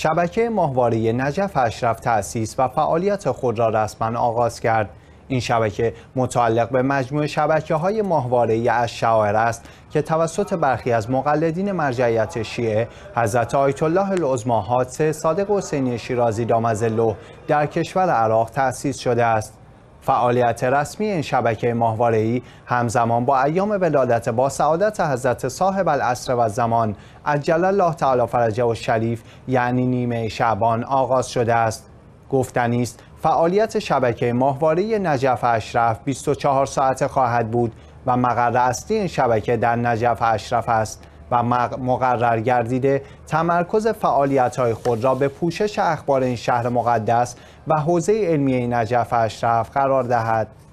شبکه ماهواره نجف اشرف تأسیس و فعالیت خود را رسما آغاز کرد این شبکه متعلق به مجموع شبکه های ماهواره از شاعر است که توسط برخی از مقلدین مرجعیت شیعه حضرت آیت الله العظما حادثه صادق حسینی شیرازی دامزلو در کشور عراق تأسیس شده است فعالیت رسمی این شبکه ماهواره‌ای همزمان با ایام ولادت با سعادت حضرت صاحب العصر و زمان عجل الله تعالی فرجه و شریف یعنی نیمه شعبان آغاز شده است گفتنی است فعالیت شبکه ماهواره نجف اشرف 24 ساعت خواهد بود و مقر اصلی این شبکه در نجف اشرف است و مقرر گردیده تمرکز فعالیت‌های خود را به پوشش اخبار این شهر مقدس و حوزه علمی نجف اشرف قرار دهد